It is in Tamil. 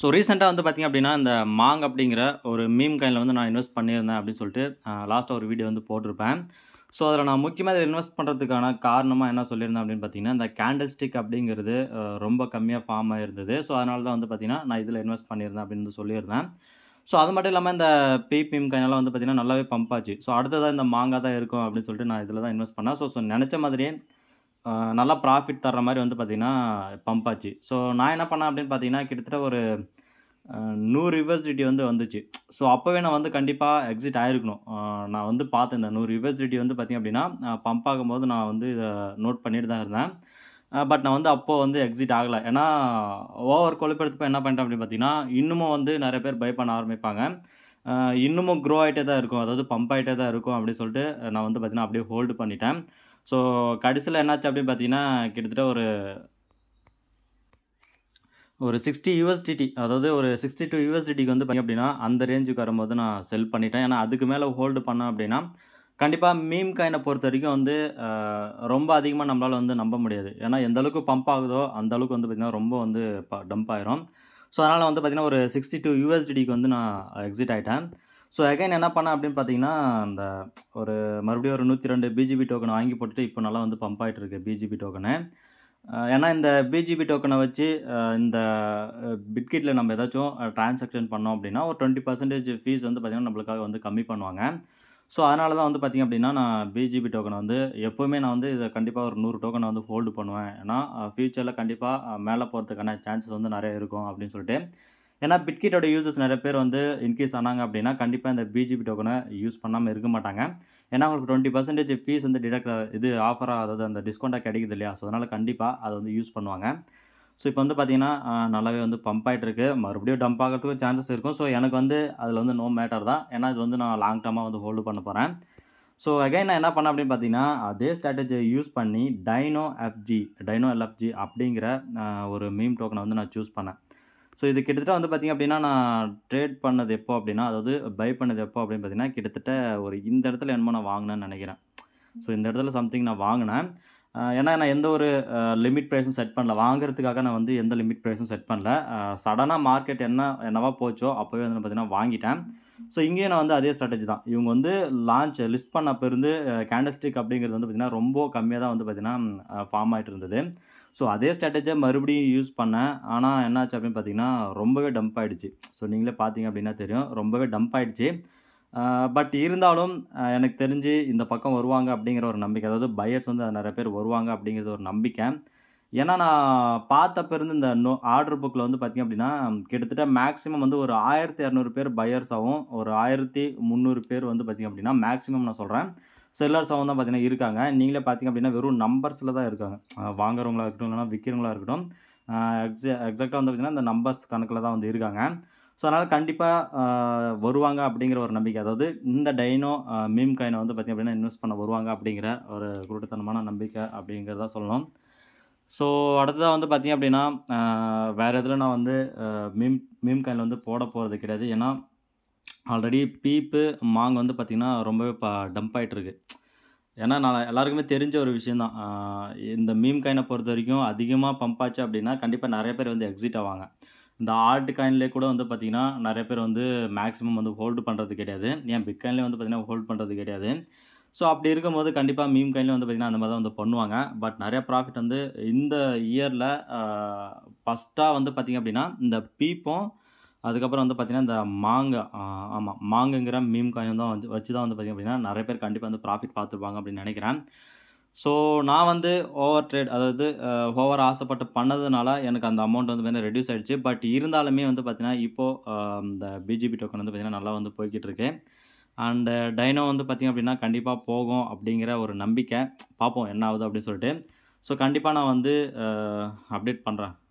ஸோ ரீசெண்டாக வந்து பார்த்திங்க அப்படின்னா இந்த மாங் அப்படிங்கிற ஒரு மீம் கையில் வந்து நான் இன்வெஸ்ட் பண்ணியிருந்தேன் அப்படின்னு சொல்லிட்டு லாஸ்ட்டாக ஒரு வீடியோ வந்து போட்டிருப்பேன் ஸோ அதில் நான் முக்கியமாக இதை இன்வெஸ்ட் பண்ணுறதுக்கான காரணமாக என்ன சொல்லியிருந்தேன் அப்படின்னு பார்த்தீங்கன்னா இந்த கேண்டில் ஸ்டிக் அப்படிங்கிறது ரொம்ப கம்மியாக ஃபார்ம் ஆகிருந்தது ஸோ அதனால தான் வந்து பார்த்திங்கன்னா நான் இதில் இன்வெஸ்ட் பண்ணியிருந்தேன் அப்படின்னு சொல்லியிருந்தேன் ஸோ அது மட்டும் இல்லாமல் இந்த பிபிஎம் கையினால் வந்து பார்த்திங்கன்னா நல்லாவே பம்ப் ஆச்சு ஸோ அடுத்ததாக இந்த மாங்காக தான் இருக்கும் அப்படின்னு சொல்லிட்டு நான் இதில் தான் இன்வெஸ்ட் பண்ணேன் ஸோ ஸோ நினச்ச மாதிரியே நல்லா ப்ராஃபிட் தர்ற மாதிரி வந்து பார்த்திங்கன்னா பம்ப் ஆச்சு ஸோ நான் என்ன பண்ணேன் அப்படின்னு பார்த்தீங்கன்னா கிட்டத்தட்ட ஒரு நூறு யூனிவர்சிட்டி வந்து வந்துச்சு ஸோ அப்போவே நான் வந்து கண்டிப்பாக எக்ஸிட் ஆகிருக்கணும் நான் வந்து பார்த்தேன் இந்த நூறு யூனிவர்சிட்டி வந்து பார்த்திங்க அப்படின்னா பம்ப் ஆகும்போது நான் வந்து இதை நோட் பண்ணிட்டு தான் இருந்தேன் பட் நான் வந்து அப்போது வந்து எக்ஸிட் ஆகலை ஏன்னா ஓவர் கொழுப்பெடுத்தப்போ என்ன பண்ணிட்டேன் அப்படின்னு பார்த்தீங்கன்னா இன்னமும் வந்து நிறைய பேர் பை பண்ண ஆரம்பிப்பாங்க இன்னமும் க்ரோ ஆகிட்டே தான் இருக்கும் அதாவது பம்ப் ஆகிட்டே தான் இருக்கும் அப்படின்னு சொல்லிட்டு நான் வந்து பார்த்திங்கன்னா அப்படியே ஹோல்டு பண்ணிட்டேன் ஸோ கடைசியில் என்னாச்சு அப்படின்னு பார்த்தீங்கன்னா கிட்டத்தட்ட ஒரு ஒரு சிக்ஸ்டி யூஎஸ்டிடி அதாவது ஒரு சிக்ஸ்டி டூ யூஎஸ்டிடிக்கு வந்து பார்த்தீங்க அப்படின்னா அந்த ரேஞ்சுக்கு வரும்போது நான் செல் பண்ணிட்டேன் ஏன்னா அதுக்கு மேலே ஹோல்டு பண்ணேன் அப்படின்னா கண்டிப்பாக மீம் காயினை பொறுத்த வரைக்கும் வந்து ரொம்ப அதிகமாக நம்மளால் வந்து நம்ப முடியாது ஏன்னா எந்த அளவுக்கு பம்ப் ஆகுதோ அந்த அளவுக்கு வந்து பார்த்திங்கன்னா ரொம்ப வந்து ப டம்ப் ஆயிரும் ஸோ அதனால் வந்து பார்த்திங்கன்னா ஒரு சிக்ஸ்டி டூ யூஎஸ்டிடிக்கு வந்து நான் எக்ஸிட் ஆகிட்டேன் ஸோ அகைன் என்ன பண்ணேன் அப்படின்னு பார்த்தீங்கன்னா அந்த ஒரு மறுபடியும் ஒரு நூற்றி ரெண்டு பிஜிபி டோக்கன் வாங்கி போட்டுட்டு இப்போ நல்லா வந்து பம்ப் ஆகிட்டுருக்கு பிஜிபி டோக்கனு ஏன்னா இந்த பிஜிபி டோக்கனை வச்சு இந்த பிட்கிட்டில் நம்ம ஏதாச்சும் டிரான்சாக்ஷன் பண்ணோம் அப்படின்னா ஒரு டுவெண்ட்டி பர்சன்டேஜ் ஃபீஸ் வந்து பார்த்திங்கன்னா நம்மளுக்காக வந்து கம்மி பண்ணுவாங்க ஸோ அதனால தான் வந்து பார்த்திங்க அப்படின்னா நான் பிஜிபி டோக்கனை வந்து எப்போவுமே நான் வந்து இதை கண்டிப்பாக ஒரு நூறு டோக்கனை வந்து ஹோல்டு பண்ணுவேன் ஏன்னா ஃப்யூச்சரில் கண்டிப்பாக மேலே போகிறதுக்கான சான்சஸ் வந்து நிறைய இருக்கும் அப்படின்னு சொல்லிட்டு ஏன்னா பிட்கிட்டோட யூசர்ஸ் நிறைய பேர் வந்து இன்க்ரீஸ் ஆனாங்க அப்படின்னா கண்டிப்பாக இந்த பிஜிபி டோக்கனை யூஸ் பண்ணாமல் இருக்க மாட்டாங்க ஏன்னா உங்களுக்கு டுவெண்ட்டி பர்சன்டேஜ் ஃபீஸ் வந்து டிடக்ட் இது ஆஃபராக அதாவது அந்த டிஸ்கவுண்ட்டாக கிடைக்குது இல்லையா ஸோ அதனால் கண்டிப்பாக அதை வந்து யூஸ் பண்ணுவாங்க ஸோ இப்போ வந்து பார்த்திங்கன்னா நல்லாவே வந்து பம்ப் ஆகிட்டுருக்கு மறுபடியும் டம்ப் ஆகிறதுக்கும் சான்சஸ் இருக்கும் ஸோ எனக்கு வந்து அதில் வந்து நோ மேட்டர் தான் ஏன்னா இது வந்து நான் லாங் டேர்மாக வந்து ஹோல்டு பண்ண போகிறேன் ஸோ அகைன் நான் என்ன பண்ணேன் அப்படின்னு பார்த்தீங்கன்னா அதே ஸ்ட்ராட்டஜியை யூஸ் பண்ணி டைனோ எஃப்ஜி டைனோ எல்எஃப்ஜி அப்படிங்கிற ஒரு மீம் டோக்கனை வந்து நான் சூஸ் பண்ணேன் ஸோ இது கிட்டத்தட்ட வந்து பார்த்திங்க அப்படின்னா நான் ட்ரேட் பண்ணது எப்போ அப்படின்னா அதாவது பை பண்ணது எப்போ அப்படின்னு பார்த்தீங்கன்னா கிட்டத்தட்ட ஒரு இந்த இடத்துல என்னமோ நான் வாங்கினேன்னு நினைக்கிறேன் ஸோ இந்த இடத்துல சம்திங் நான் வாங்கினேன் ஏன்னா நான் எந்த ஒரு லிமிட் ப்ரைஸும் செட் பண்ணல வாங்குறதுக்காக நான் வந்து எந்த லிமிட் ப்ரைஸும் செட் பண்ணல சடனாக மார்க்கெட் என்ன என்னவா போச்சோ அப்போவே வந்து பார்த்திங்கன்னா வாங்கிட்டேன் ஸோ இங்கேயும் நான் வந்து அதே ஸ்ட்ராட்டஜி தான் இவங்க வந்து லான்ச் லிஸ்ட் பண்ண அப்போ இருந்து கேண்டஸ்டிக் அப்படிங்கிறது வந்து பார்த்திங்கன்னா ரொம்ப கம்மியாக தான் வந்து பார்த்திங்கன்னா ஃபார்ம் ஆகிட்டு இருந்தது ஸோ அதே ஸ்ட்ராட்டஜியை மறுபடியும் யூஸ் பண்ணேன் ஆனால் என்னாச்சு அப்படின்னு பார்த்தீங்கன்னா ரொம்பவே டம்ப் ஆகிடுச்சு ஸோ நீங்களே பார்த்தீங்க அப்படின்னா தெரியும் ரொம்பவே டம்ப் ஆகிடுச்சு பட் இருந்தாலும் எனக்கு தெரிஞ்சு இந்த பக்கம் வருவாங்க அப்படிங்கிற ஒரு நம்பிக்கை அதாவது பையர்ஸ் வந்து நிறைய பேர் வருவாங்க அப்படிங்கிறது ஒரு நம்பிக்கை ஏன்னா நான் பார்த்தப்ப இந்த நோ ஆர்டர் புக்கில் வந்து பார்த்திங்க அப்படின்னா கிட்டத்தட்ட மேக்ஸிமம் வந்து ஒரு ஆயிரத்தி இரநூறு பேர் பையர்ஸாகவும் ஒரு ஆயிரத்தி முந்நூறு பேர் வந்து பார்த்திங்க அப்படின்னா மேக்ஸிமம் நான் சொல்கிறேன் செல்லர்ஸாகவும் தான் பார்த்திங்கன்னா இருக்காங்க நீங்களே பார்த்திங்க அப்படின்னா வெறும் நம்பர்ஸில் தான் இருக்காங்க வாங்குறவங்களா இருக்கட்டும் இல்லைனா விற்கிறவங்களா இருக்கட்டும் எக்ஸா எக்ஸாக்டாக வந்து பார்த்திங்கன்னா இந்த நம்பர்ஸ் கணக்கில் தான் வந்து இருக்காங்க ஸோ அதனால் கண்டிப்பாக வருவாங்க அப்படிங்கிற ஒரு நம்பிக்கை அதாவது இந்த டைனோ மீம் காயினை வந்து பார்த்திங்க அப்படின்னா இன்வெஸ்ட் பண்ண வருவாங்க அப்படிங்கிற ஒரு குருட்டுத்தனமான நம்பிக்கை அப்படிங்கிறத சொல்லணும் ஸோ அடுத்ததாக வந்து பார்த்திங்க அப்படின்னா வேறு எதில் நான் வந்து மீம் மீம் காயில் வந்து போட போகிறது கிடையாது ஏன்னா ஆல்ரெடி பீப்பு மாங் வந்து பார்த்திங்கன்னா ரொம்பவே ப டம்ப் ஆகிட்டுருக்கு ஏன்னா நான் எல்லாருக்குமே தெரிஞ்ச ஒரு விஷயந்தான் இந்த மீம் காயினை பொறுத்த வரைக்கும் அதிகமாக பம்ப் ஆச்சு அப்படின்னா கண்டிப்பாக நிறைய பேர் வந்து எக்ஸிட் ஆவாங்க இந்த ஆல்ட் காயின்லேயே கூட வந்து பார்த்திங்கன்னா நிறைய பேர் வந்து மேக்ஸிமம் வந்து ஹோல்டு பண்ணுறது கிடையாது ஏன் பிட் காயின்லேயே வந்து பார்த்திங்கன்னா ஹோல்ட் பண்ணுறது கிடையாது ஸோ அப்படி இருக்கும்போது கண்டிப்பாக மீம் காயின்லேயே வந்து பார்த்திங்கன்னா அந்த மாதிரி தான் வந்து பண்ணுவாங்க பட் நிறையா ப்ராஃபிட் வந்து இந்த இயரில் ஃபஸ்ட்டாக வந்து பார்த்திங்க அப்படின்னா இந்த பீப்பும் அதுக்கப்புறம் வந்து பார்த்திங்கன்னா இந்த மாங்க ஆமாம் மாங்குங்கிற மீம் காயின் தான் வந்து வச்சு தான் வந்து பார்த்திங்க அப்படின்னா நிறைய பேர் கண்டிப்பாக வந்து ப்ராஃபிட் பார்த்துருப்பாங்க அப்படின்னு நினைக்கிறேன் ஸோ நான் வந்து ஓவர் ட்ரேட் அதாவது ஓவர் ஆசைப்பட்டு பண்ணதுனால எனக்கு அந்த அமௌண்ட் வந்து பார்த்தீங்கன்னா ரெடியூஸ் ஆகிடுச்சு பட் இருந்தாலுமே வந்து பார்த்தீங்கன்னா இப்போது இந்த பிஜிபி டோக்கன் வந்து பார்த்திங்கன்னா நல்லா வந்து போய்கிட்டு அண்டு டைனோ வந்து பார்த்திங்க அப்படின்னா கண்டிப்பாக போகும் அப்படிங்கிற ஒரு நம்பிக்கை பார்ப்போம் என்ன ஆகுது அப்படின்னு சொல்லிட்டு ஸோ கண்டிப்பாக நான் வந்து அப்டேட் பண்ணுறேன்